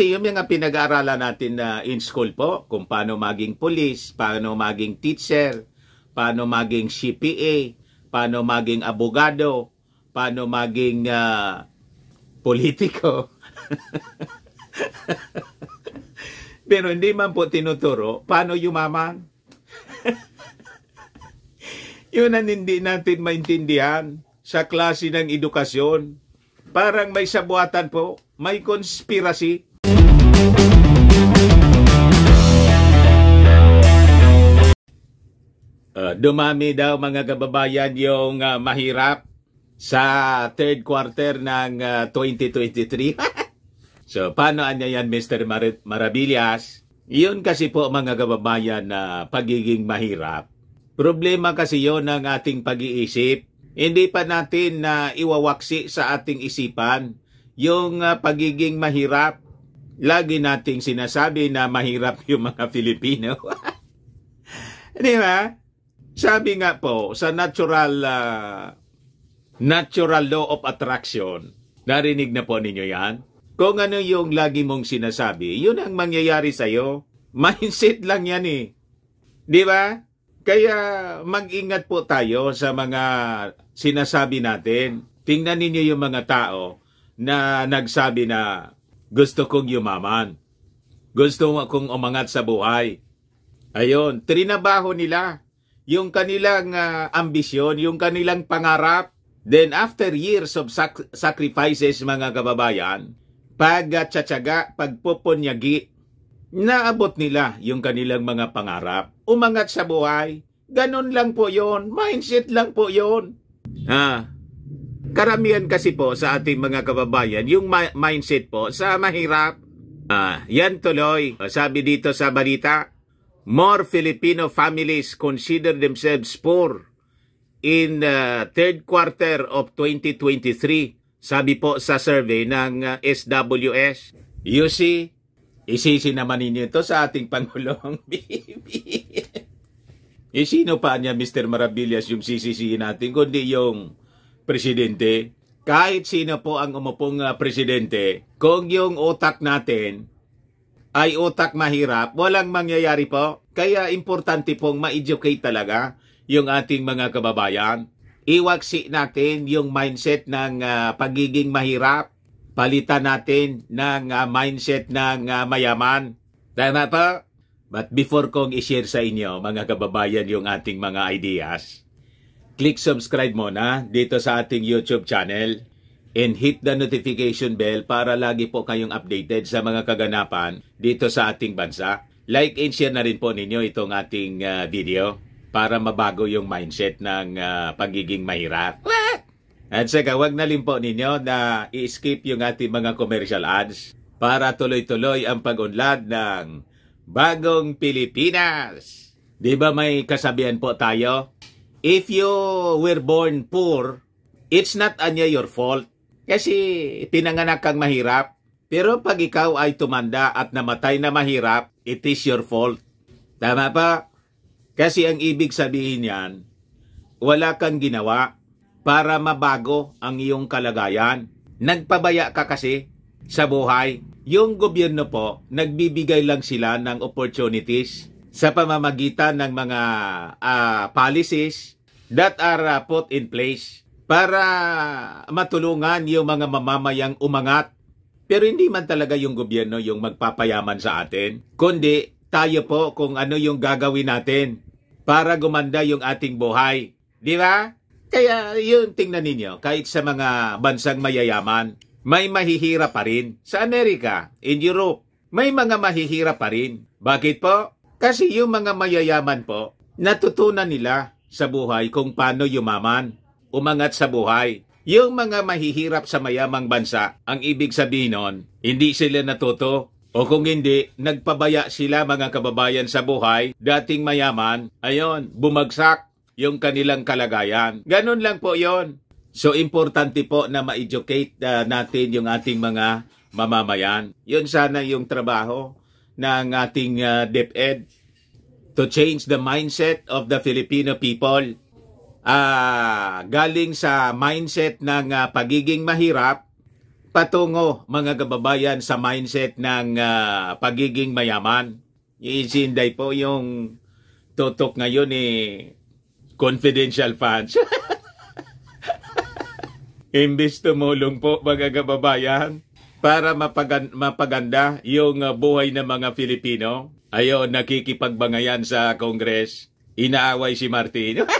museum yung pinag-aaralan natin na uh, in school po, kung paano maging police, paano maging teacher, paano maging CPA, paano maging abogado, paano maging uh, politiko. Pero hindi man po tinuturo, paano yumaman? Yun ang hindi natin maintindihan sa klase ng edukasyon. Parang may sabuatan po, may konspirasi Uh, dumami daw mga kababayan yung uh, mahirap sa third quarter ng uh, ah, 2023. so paano anya yan Mr. Mar- Marabilias? Iyon kasi po mga kababayan na uh, pagiging mahirap. Problema kasi yon ng ating pag-iisip. Hindi pa natin na uh, iwawaksi sa ating isipan yung uh, pagiging mahirap. Lagi nating sinasabi na mahirap yung mga Filipino. Di ba? Sabi nga po sa natural uh, natural law of attraction, narinig na po ninyo 'yan. Kung ano yung lagi mong sinasabi, yun ang mangyayari sa iyo Mindset lang yan eh. Di ba? Kaya mag-ingat po tayo sa mga sinasabi natin. Tingnan ninyo yung mga tao na nagsabi na gusto kong yumaman. Gusto kong umangat sa buhay. Ayun, trinabaho nila yung kanilang uh, ambisyon, yung kanilang pangarap. Then after years of sac- sacrifices mga kababayan, pagtsatsaga, pagpupunyagi, naabot nila yung kanilang mga pangarap. Umangat sa buhay, ganun lang po yon, mindset lang po yon. Ah, karamihan kasi po sa ating mga kababayan, yung mindset po sa mahirap, ah, yan tuloy, sabi dito sa balita, more Filipino families consider themselves poor in uh, third quarter of 2023, sabi po sa survey ng uh, SWS. You see, isisi naman ninyo ito sa ating Pangulong Bibi. e sino pa niya Mr. Marabillas yung sisisihin natin kundi yung presidente? Kahit sino po ang umupong uh, presidente, kung yung utak natin ay utak mahirap, walang mangyayari po. Kaya importante pong ma-educate talaga yung ating mga kababayan. Iwaksi natin yung mindset ng uh, pagiging mahirap. Palitan natin ng uh, mindset ng uh, mayaman. Tama po? But before kong i-share sa inyo, mga kababayan, yung ating mga ideas, click subscribe muna dito sa ating YouTube channel and hit the notification bell para lagi po kayong updated sa mga kaganapan dito sa ating bansa. Like and share na rin po ninyo itong ating uh, video para mabago yung mindset ng uh, pagiging mahirap. What? At saka huwag na rin po ninyo na i-skip yung ating mga commercial ads para tuloy-tuloy ang pag-unlad ng Bagong Pilipinas. Di ba may kasabihan po tayo? If you were born poor, it's not anya your fault. Kasi pinanganak kang mahirap. Pero pag ikaw ay tumanda at namatay na mahirap, it is your fault. Tama pa? Kasi ang ibig sabihin yan, wala kang ginawa para mabago ang iyong kalagayan. Nagpabaya ka kasi sa buhay. Yung gobyerno po, nagbibigay lang sila ng opportunities sa pamamagitan ng mga uh, policies that are uh, put in place para matulungan yung mga mamamayang umangat. Pero hindi man talaga yung gobyerno yung magpapayaman sa atin, kundi tayo po kung ano yung gagawin natin para gumanda yung ating buhay. Di ba? Kaya yun tingnan ninyo, kahit sa mga bansang mayayaman, may mahihirap pa rin. Sa Amerika, in Europe, may mga mahihirap pa rin. Bakit po? Kasi yung mga mayayaman po, natutunan nila sa buhay kung paano yumaman umangat sa buhay. Yung mga mahihirap sa mayamang bansa, ang ibig sabihin nun, hindi sila natuto o kung hindi, nagpabaya sila mga kababayan sa buhay, dating mayaman, ayon, bumagsak yung kanilang kalagayan. Ganun lang po yon. So importante po na ma-educate uh, natin yung ating mga mamamayan. Yun sana yung trabaho ng ating uh, DepEd to change the mindset of the Filipino people uh, galing sa mindset ng uh, pagiging mahirap patungo mga kababayan sa mindset ng uh, pagiging mayaman. Iisinday po yung tutok ngayon ni eh, confidential funds. Imbis tumulong po mga kababayan para mapagan- mapaganda yung uh, buhay ng mga Filipino. Ayon, nakikipagbangayan sa Kongres. Inaaway si Martino.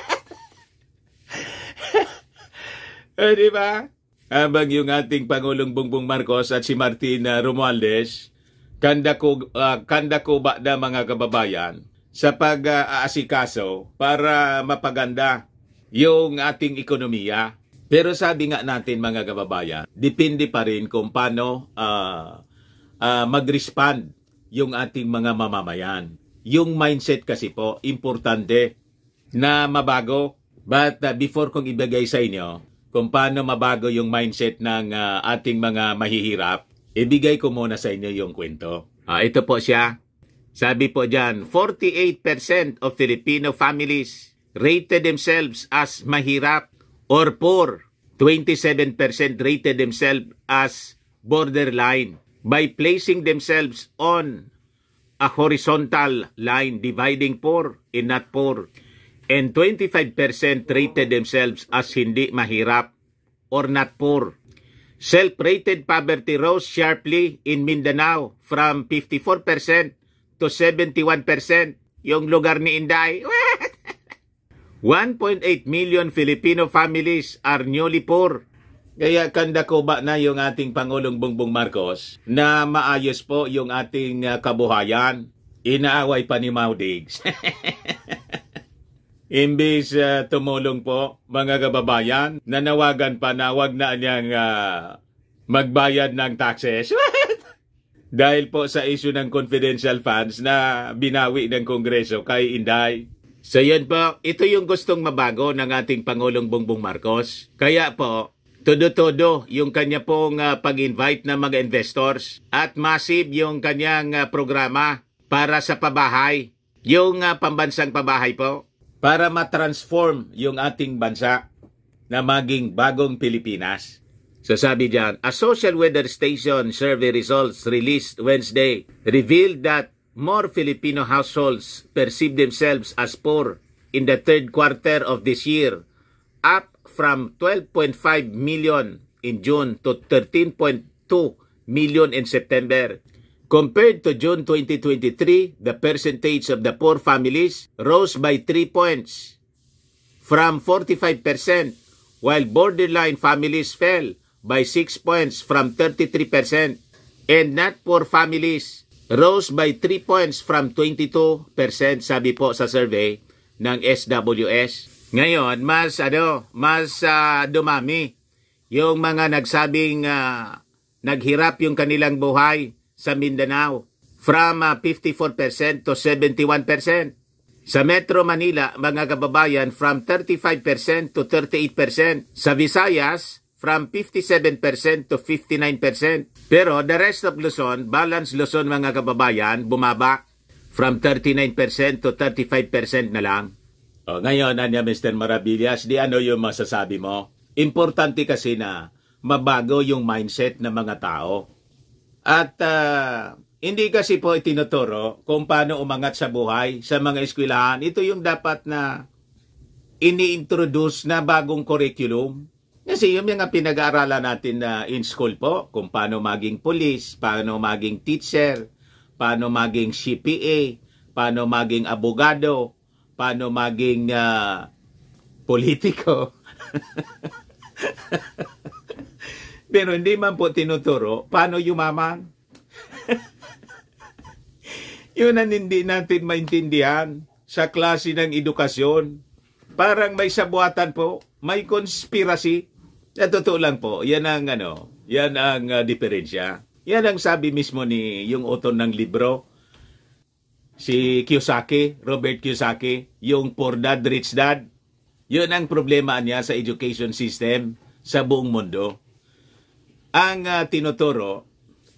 Eh, di ba? Habang yung ating Pangulong Bongbong Marcos at si Martina Romualdez, kanda ko, uh, kanda ko ba na mga kababayan sa pag-aasikaso para mapaganda yung ating ekonomiya. Pero sabi nga natin mga kababayan, depende pa rin kung paano uh, uh, mag-respond yung ating mga mamamayan. Yung mindset kasi po, importante na mabago. But uh, before kong ibigay sa inyo kung paano mabago yung mindset ng uh, ating mga mahihirap, ibigay ko muna sa inyo yung kwento. Uh, ito po siya. Sabi po dyan, 48% of Filipino families rated themselves as mahirap or poor. 27% rated themselves as borderline by placing themselves on a horizontal line dividing poor and not poor and 25% rated themselves as hindi mahirap or not poor. Self-rated poverty rose sharply in Mindanao from 54% to 71%. Yung lugar ni Inday, 1.8 million Filipino families are newly poor. Kaya kanda ko ba na yung ating Pangulong Bongbong Marcos na maayos po yung ating ah, kabuhayan? Inaaway pa ni Maudigs. Imbis uh, tumulong po mga kababayan, nanawagan pa na wag na niyang uh, magbayad ng taxes. Dahil po sa issue ng confidential funds na binawi ng Kongreso kay Inday. So yan po, ito yung gustong mabago ng ating Pangulong Bongbong Marcos. Kaya po, todo-todo yung kanya pong uh, pag-invite ng mga investors at massive yung kanyang uh, programa para sa pabahay, yung uh, pambansang pabahay po para matransform yung ating bansa na maging bagong Pilipinas. So sabi dyan, a social weather station survey results released Wednesday revealed that more Filipino households perceive themselves as poor in the third quarter of this year, up from 12.5 million in June to 13.2 million in September. Compared to June 2023, the percentage of the poor families rose by 3 points from 45%, while borderline families fell by 6 points from 33%, and not poor families rose by 3 points from 22%, sabi po sa survey ng SWS. Ngayon, mas ano, mas uh, dumami yung mga nagsabing uh, naghirap yung kanilang buhay sa Mindanao from 54% uh, to 71%. Sa Metro Manila, mga kababayan, from 35% to 38%. Sa Visayas, from 57% to 59%. Pero the rest of Luzon, balance Luzon mga kababayan, bumaba from 39% to 35% na lang. O, oh, ngayon, Anya Mr. Maravillas, di ano yung masasabi mo? Importante kasi na mabago yung mindset ng mga tao at uh, hindi kasi po itinuturo kung paano umangat sa buhay sa mga eskwelahan. Ito yung dapat na ini-introduce na bagong curriculum. Kasi yung mga pinag-aaralan natin na in school po, kung paano maging police, paano maging teacher, paano maging CPA, paano maging abogado, paano maging uh, politiko. Pero hindi man po tinuturo, paano yumaman? Yun ang hindi natin maintindihan sa klase ng edukasyon. Parang may sabuatan po, may conspiracy. Na totoo lang po, yan ang ano, yan ang uh, diferensya. Yan ang sabi mismo ni yung author ng libro si Kiyosaki, Robert Kiyosaki, yung Poor Dad Rich Dad. Yun ang problema niya sa education system sa buong mundo ang uh, tinuturo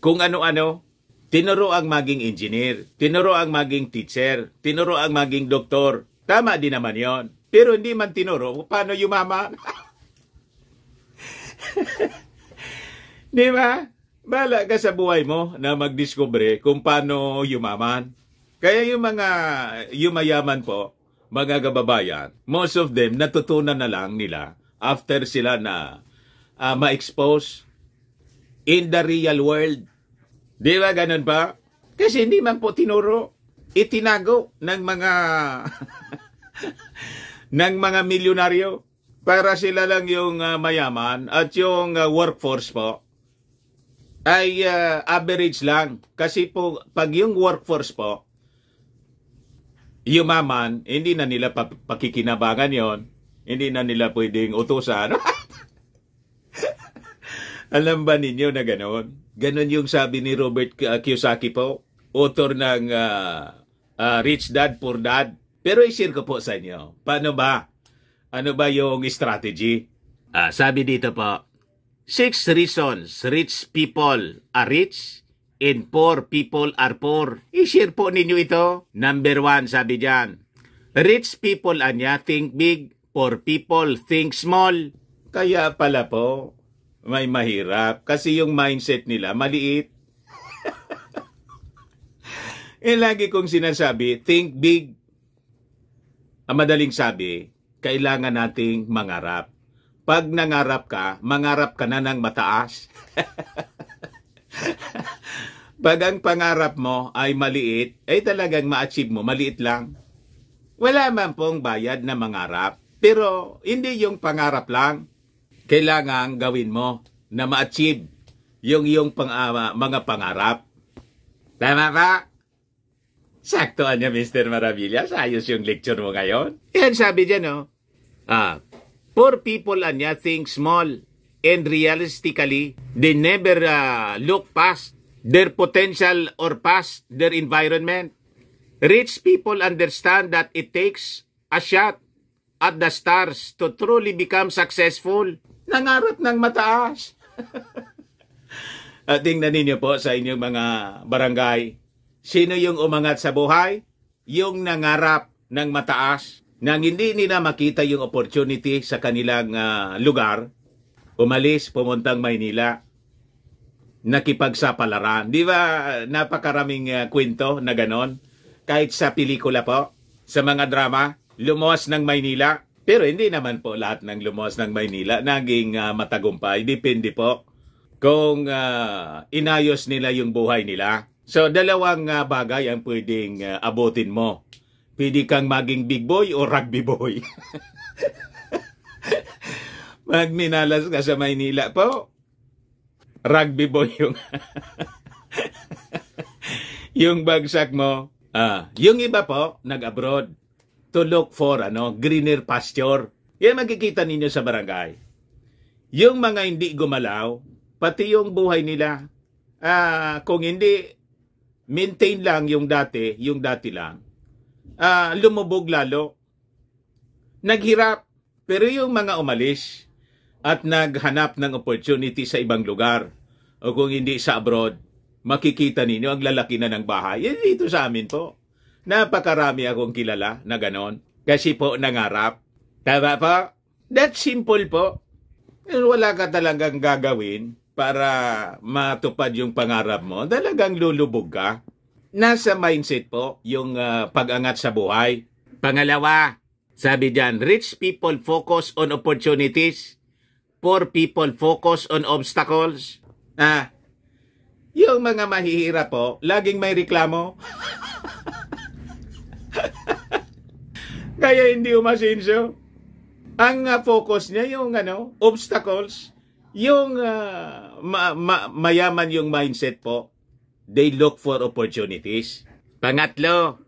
kung ano-ano. Tinuro ang maging engineer, tinuro ang maging teacher, tinuro ang maging doktor. Tama din naman yon. Pero hindi man tinuro paano yumaman? Di ba? Bala ka sa buhay mo na magdiskubre kung paano yumaman. Kaya yung mga yumayaman po, mga kababayan, most of them natutunan na lang nila after sila na uh, ma-expose in the real world. Di ba ganun ba? Kasi hindi man po tinuro. Itinago ng mga ng mga milyonaryo para sila lang yung uh, mayaman at yung uh, workforce po ay uh, average lang kasi po pag yung workforce po yumaman hindi na nila pakikinabangan yon hindi na nila pwedeng utusan Alam ba ninyo na ganoon? Ganon yung sabi ni Robert ah, Kiyosaki po, author ng uh, uh, Rich Dad Poor Dad. Pero i-share ko po sa inyo. Paano ba? Ano ba yung strategy? Uh, sabi dito po, Six reasons rich people are rich and poor people are poor. I-share po ninyo ito. Number one, sabi dyan, Rich people anya think big, poor people think small. Kaya pala po, may mahirap kasi yung mindset nila maliit. eh lagi kong sinasabi, think big. Ang madaling sabi, kailangan nating mangarap. Pag nangarap ka, mangarap ka na ng mataas. Pag ang pangarap mo ay maliit, ay eh, talagang ma-achieve mo, maliit lang. Wala man pong bayad na mangarap. Pero hindi yung pangarap lang, kailangan gawin mo na ma-achieve yung iyong pang, uh, mga pangarap. Tama ba? Saktoan niya, Mr. Maravilla. Ayos yung lecture mo ngayon. Yan sabi dyan, no? Oh. Ah, poor people anya think small and realistically, they never uh, look past their potential or past their environment. Rich people understand that it takes a shot at the stars to truly become successful nangarap ng mataas. At tingnan ninyo po sa inyong mga barangay, sino yung umangat sa buhay? Yung nangarap ng mataas, nang hindi nila makita yung opportunity sa kanilang uh, lugar, umalis, pumuntang Maynila, nakipagsapalaran. Di ba napakaraming uh, kwento na ganon? Kahit sa pelikula po, sa mga drama, lumuwas ng Maynila, pero hindi naman po lahat ng lumuwas ng Maynila naging uh, matagumpay. Depende po kung uh, inayos nila yung buhay nila. So dalawang uh, bagay ang pwedeng uh, abutin mo. Pwede kang maging big boy o rugby boy. Magminalas ka sa Maynila po. Rugby boy yung yung bagsak mo. Ah, yung iba po nag-abroad to look for ano, greener pasture. Yan makikita ninyo sa barangay. Yung mga hindi gumalaw, pati yung buhay nila, uh, kung hindi maintain lang yung dati, yung dati lang, uh, lumubog lalo. Naghirap, pero yung mga umalis at naghanap ng opportunity sa ibang lugar o kung hindi sa abroad, makikita ninyo ang lalaki na ng bahay. Yan dito sa amin po. Napakarami akong kilala na ganon. Kasi po nangarap. Tama po? That simple po. Wala ka talagang gagawin para matupad yung pangarap mo. Talagang lulubog ka. Nasa mindset po yung uh, pag-angat sa buhay. Pangalawa, sabi dyan, rich people focus on opportunities. Poor people focus on obstacles. Ah, yung mga mahihirap po, laging may reklamo. Kaya hindi umasenso. Ang uh, focus niya yung ano, obstacles, yung uh, ma- ma- mayaman yung mindset po. They look for opportunities. Pangatlo,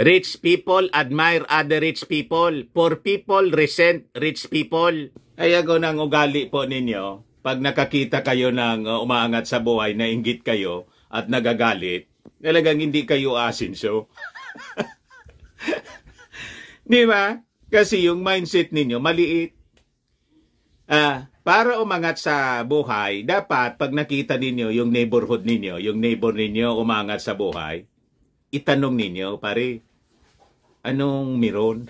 rich people admire other rich people. Poor people resent rich people. Kaya ko ng ugali po ninyo, pag nakakita kayo ng uh, umaangat sa buhay, na inggit kayo at nagagalit, talagang hindi kayo asinso. Di ba? Kasi yung mindset ninyo maliit. Ah, para umangat sa buhay, dapat pag nakita ninyo yung neighborhood ninyo, yung neighbor ninyo umangat sa buhay, itanong ninyo, pare, anong meron?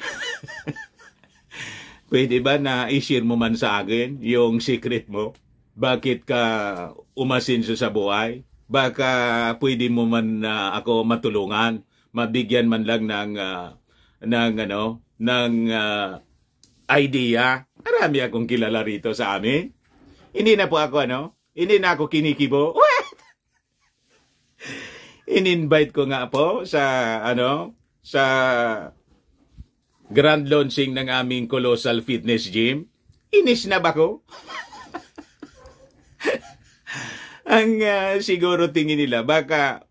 Pwede ba na i-share mo man sa akin yung secret mo? Bakit ka umasinso sa buhay? Baka pwede mo man uh, ako matulungan mabigyan man lang ng uh, ng ano ng uh, idea. Marami akong kilala rito sa amin. Hindi na po ako ano, hindi na ako kinikibo. What? In-invite ko nga po sa ano, sa grand launching ng aming Colossal Fitness Gym. Inis na ba ko? Ang uh, siguro tingin nila baka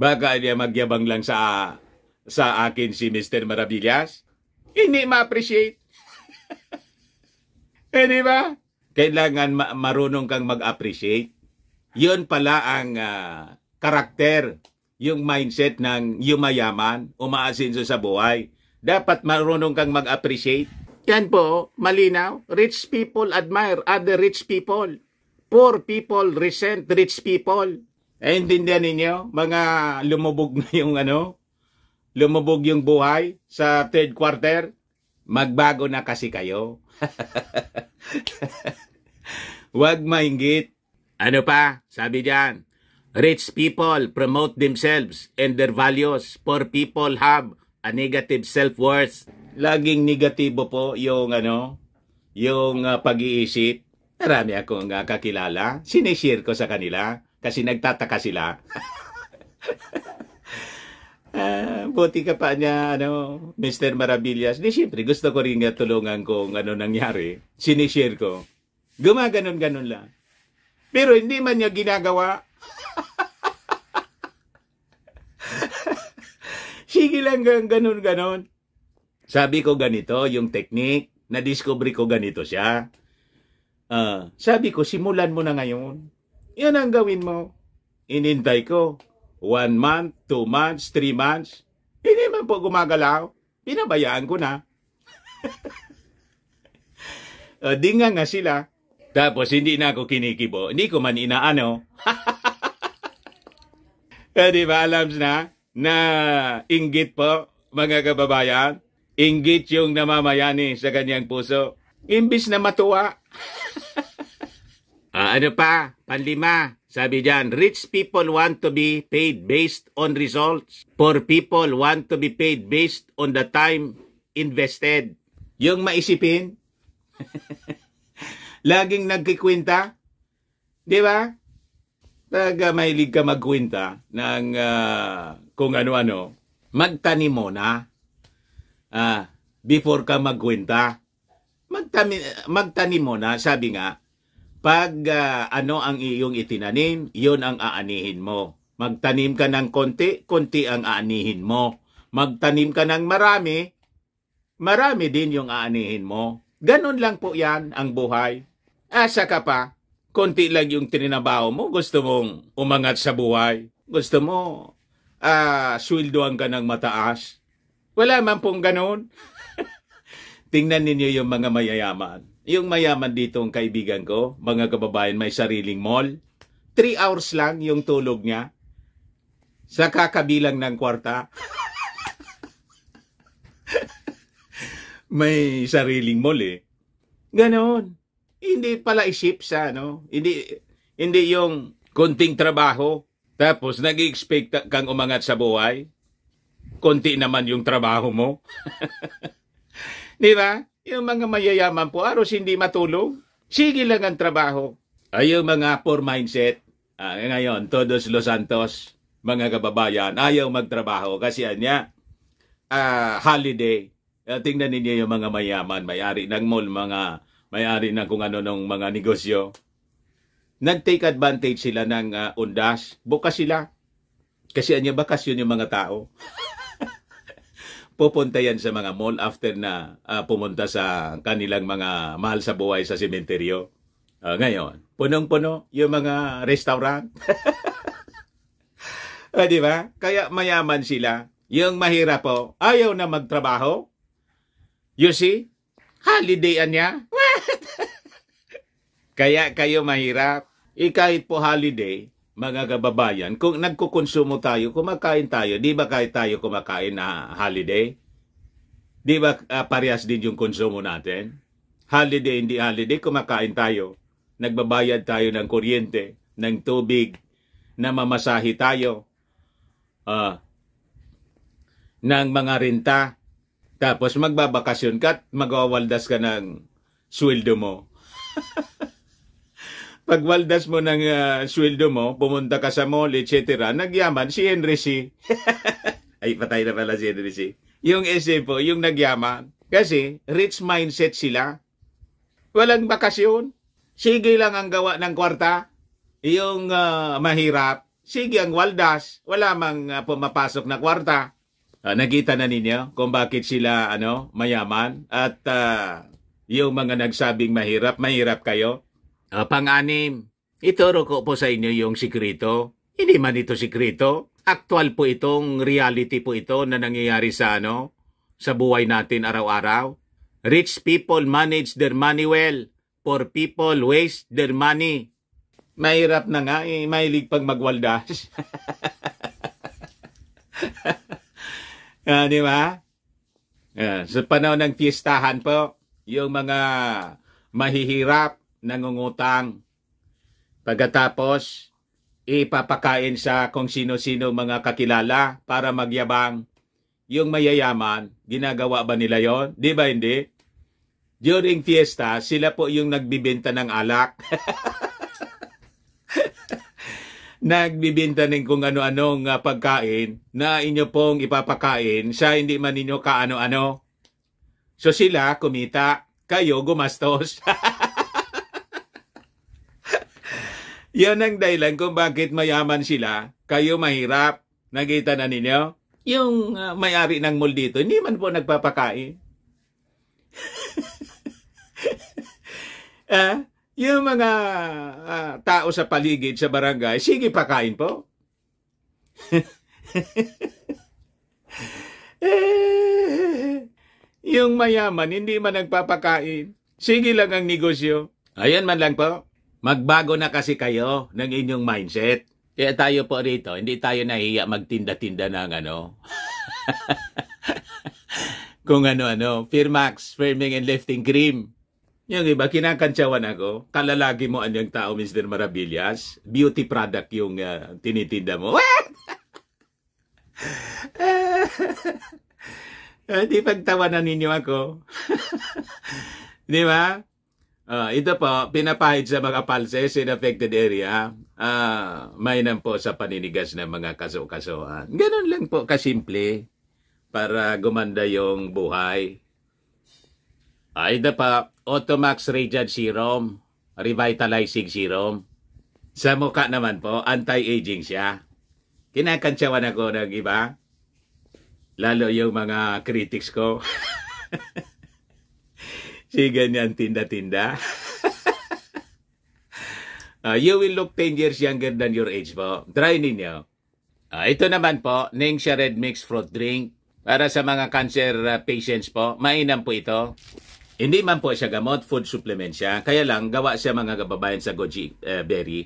Baka niya magyabang lang sa sa akin si Mr. Maravillas. Hindi ma-appreciate. eh, di ba? Kailangan ma- marunong kang mag-appreciate. Yun pala ang uh, yung mindset ng yumayaman, umaasinso sa buhay. Dapat marunong kang mag-appreciate. Yan po, malinaw. Rich people admire other rich people. Poor people resent rich people. Eh, intindihan ninyo, mga lumubog na yung ano, lumubog yung buhay sa third quarter, magbago na kasi kayo. Huwag mainggit. Ano pa? Sabi diyan, rich people promote themselves and their values. Poor people have a negative self-worth. Laging negatibo po yung ano, yung uh, pag-iisip. Marami akong uh, kakilala. Sinishare ko sa kanila kasi nagtataka sila. Ah, buti ka pa niya, ano, Mr. Marabillas. Di syempre, gusto ko rin nga tulungan kung ano nangyari. Sinishare ko. Gumaganon-ganon lang. Pero hindi man niya ginagawa. Sige lang ganon-ganon. Sabi ko ganito, yung technique, na-discovery ko ganito siya. Uh, sabi ko, simulan mo na ngayon. Yan ang gawin mo. Inintay ko. One month, two months, three months. Hindi man po gumagalaw. Pinabayaan ko na. o, di nga nga sila. Tapos hindi na ako kinikibo. Hindi ko man inaano. di ba alam na na inggit po mga kababayan? Inggit yung namamayani sa kanyang puso. Imbis na matuwa. Uh, ano pa? Panlima, sabi diyan, rich people want to be paid based on results. Poor people want to be paid based on the time invested. Yung maisipin, laging nagkikwenta, di ba? Taga mahilig ka magkwenta ng uh, kung ano-ano, magtanim mo na uh, ah, before ka magkwenta. Magtanim, magtanim mo na, sabi nga, pag uh, ano ang iyong itinanim, yon ang aanihin mo. Magtanim ka ng konti, konti ang aanihin mo. Magtanim ka ng marami, marami din yung aanihin mo. Ganun lang po yan ang buhay. Asa ka pa, konti lang yung tininabaho mo, gusto mong umangat sa buhay. Gusto mo, ah, uh, swildoan ka ng mataas. Wala man pong ganun. Tingnan ninyo yung mga mayayaman yung mayaman dito ang kaibigan ko, mga kababayan, may sariling mall. 3 hours lang yung tulog niya sa kakabilang ng kwarta. may sariling mall eh. Ganon. Hindi pala isip sa ano. Hindi, hindi yung konting trabaho. Tapos nag-expect kang umangat sa buhay. Konti naman yung trabaho mo. Di ba? Yung mga mayayaman po, aros hindi matulog. Sige lang ang trabaho. Ay mga poor mindset. Ah, ngayon, todos los santos, mga kababayan, ayaw magtrabaho kasi anya, ah, holiday. Ah, tingnan ninyo yung mga mayaman, may-ari ng mall, mga may-ari ng kung ano nung mga negosyo. Nag-take advantage sila ng uh, undas. Bukas sila. Kasi anya bakasyon yung mga tao. pupunta yan sa mga mall after na uh, pumunta sa kanilang mga mahal sa buhay sa sementeryo. Uh, ngayon, punong-puno yung mga restaurant. uh, di ba? Kaya mayaman sila. Yung mahirap po, ayaw na magtrabaho. You see? Holiday niya. What? Kaya kayo mahirap. Eh kahit po holiday, mga kababayan, kung nagkukonsumo tayo, kumakain tayo, di ba kahit tayo kumakain na holiday? Di ba uh, parehas din yung konsumo natin? Holiday, hindi holiday, kumakain tayo. Nagbabayad tayo ng kuryente, ng tubig, na namamasahi tayo, uh, ng mga renta. Tapos magbabakasyon ka at magwawaldas ka ng sweldo mo. pagwaldas mo ng uh, sweldo mo, pumunta ka sa mall, etc. Nagyaman si Henry C. Ay, patay na pala si Henry C. Yung SM po, yung nagyaman. Kasi, rich mindset sila. Walang bakasyon. Sige lang ang gawa ng kwarta. Yung uh, mahirap, sige ang waldas. Wala mang uh, pumapasok na kwarta. Uh, nakita na ninyo kung bakit sila ano mayaman at uh, yung mga nagsabing mahirap, mahirap kayo Uh, Pang-anim, ituro ko po sa inyo yung sikreto. Hindi man ito sikreto. Actual po itong reality po ito na nangyayari sa ano, sa buhay natin araw-araw. Rich people manage their money well. Poor people waste their money. Mahirap na nga, eh, mahilig pag magwaldas. uh, ah, di ba? Uh, sa panahon ng fiestahan po, yung mga mahihirap, nangungutang. Pagkatapos, ipapakain sa kung sino-sino mga kakilala para magyabang. Yung mayayaman, ginagawa ba nila yon? Di ba hindi? During fiesta, sila po yung nagbibenta ng alak. nagbibinta ng kung ano-anong ah, pagkain na inyo pong ipapakain sa hindi man ninyo kaano-ano. So sila kumita, kayo gumastos. Yan ang dahilan kung bakit mayaman sila, kayo mahirap. Nakita na ninyo? Yung uh, may-ari ng mall dito, hindi man po nagpapakain. eh, yung mga uh, tao sa paligid, sa barangay, sige pakain po. eh, yung mayaman, hindi man nagpapakain. Sige lang ang negosyo. Ayan man lang po. Magbago na kasi kayo ng inyong mindset. Kaya tayo po rito, hindi tayo nahiya magtinda-tinda ng ano. Kung ano-ano, Firmax, Firming and Lifting Cream. Yung iba, kinakantsawan ako. Kalalagi mo ano yung tao, Mr. Maravillas. Beauty product yung uh, tinitinda mo. What? Hindi eh, pagtawanan ninyo ako. Di ba? Uh, ito po, pinapahid sa mga pulses in affected area, uh, may nan po sa paninigas ng mga kaso-kasuan. Ganun lang po kasimple para gumanda yung buhay. Uh, ito pa, Automax Radiant Serum, Revitalizing Serum. Sa mukha naman po, anti-aging siya. Kinakantsawan ako ng iba, lalo yung mga critics ko. si ganyan tinda-tinda. uh, you will look 10 years younger than your age po. Try ninyo. Uh, ito naman po, Ningxia Red Mix Fruit Drink. Para sa mga cancer uh, patients po, mainam po ito. Hindi man po siya gamot, food supplement siya. Kaya lang, gawa siya mga kababayan sa goji uh, berry.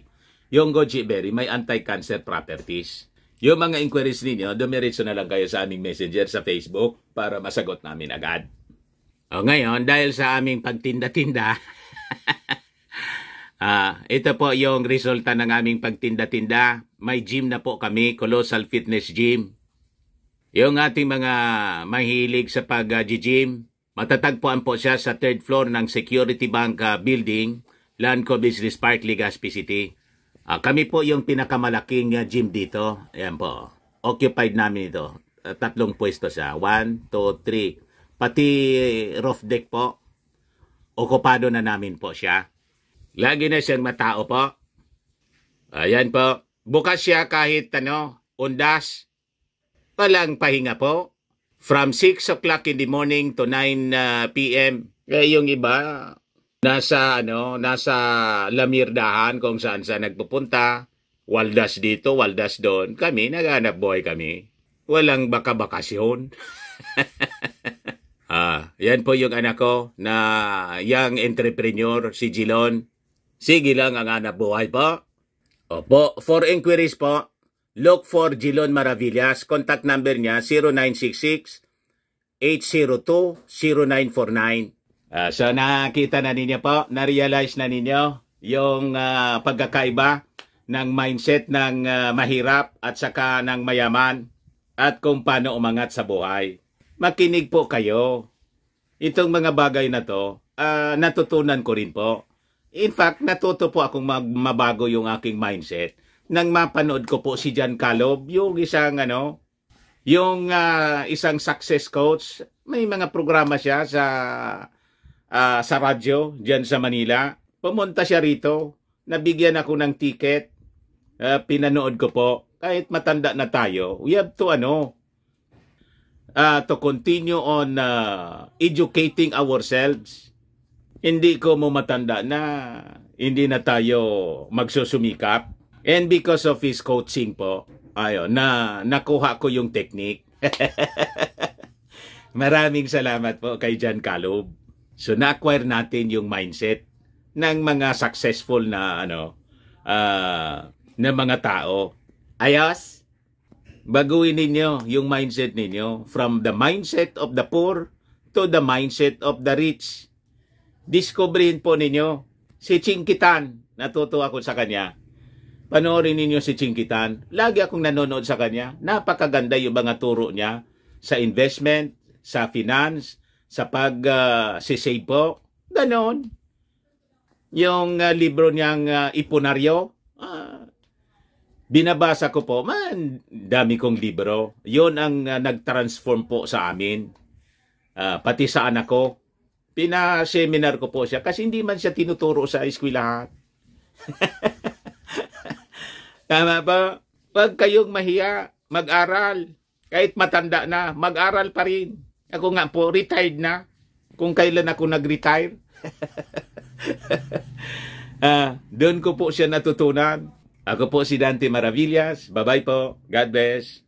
Yung goji berry may anti-cancer properties. Yung mga inquiries ninyo, dumiritso na lang kayo sa aming messenger sa Facebook para masagot namin agad. O ngayon, dahil sa aming pagtinda-tinda, uh, ito po yung resulta ng aming pagtinda-tinda. May gym na po kami, Colossal Fitness Gym. Yung ating mga mahilig sa pag-gym, matatagpuan po siya sa third floor ng Security Bank uh, Building, Lanco Business Park, Legazpi City. Uh, kami po yung pinakamalaking uh, gym dito. Ayan po. Occupied namin ito. Uh, tatlong pwesto siya. One, two, three. Pati roof deck po, okupado na namin po siya. Lagi na siyang matao po. Ayan po. Bukas siya kahit ano, undas. Walang pahinga po. From 6 o'clock in the morning to 9 uh, p.m. Eh, yung iba, nasa ano, nasa Lamirdahan kung saan saan nagpupunta. Waldas dito, waldas doon. Kami, naghanap boy kami. Walang baka-bakasyon. Ah, yan po yung anak ko na young entrepreneur, si Jilon. Sige lang ang anak buhay po. Opo, for inquiries po, look for Jilon Maravillas. Contact number niya 0966-802-0949. Uh, ah, so nakita na ninyo po, na-realize na ninyo yung uh, pagkakaiba ng mindset ng uh, mahirap at saka ng mayaman at kung paano umangat sa buhay makinig po kayo. Itong mga bagay na to, uh, natutunan ko rin po. In fact, natuto po akong mag- mabago yung aking mindset nang mapanood ko po si Jan Calob, yung isang ano, yung uh, isang success coach. May mga programa siya sa uh, sa radyo diyan sa Manila. Pumunta siya rito, nabigyan ako ng ticket. Uh, pinanood ko po kahit matanda na tayo, we have to ano, uh, to continue on uh, educating ourselves. Hindi ko mo matanda na hindi na tayo magsusumikap. And because of his coaching po, ayo na nakuha ko yung technique. Maraming salamat po kay John Calub. So na-acquire natin yung mindset ng mga successful na ano uh, na mga tao. Ayos? Baguhin ninyo yung mindset ninyo from the mindset of the poor to the mindset of the rich. Discoverin po ninyo si Chinkitan. Natutuwa ako sa kanya. Panoorin ninyo si Chinkitan. Lagi akong nanonood sa kanya. Napakaganda yung mga turo niya sa investment, sa finance, sa pag uh, sisave po. Ganon. Yung uh, libro niyang uh, ipunaryo, binabasa ko po, man, dami kong libro. Yun ang uh, nag-transform po sa amin. Uh, pati sa anak ko. Pina-seminar ko po siya kasi hindi man siya tinuturo sa eskwelahan. Tama ba? Pag kayong mahiya, mag-aral. Kahit matanda na, mag-aral pa rin. Ako nga po, retired na. Kung kailan ako nag-retire. uh, doon ko po siya natutunan ako po si Dante Maravillas. Bye-bye po. God bless.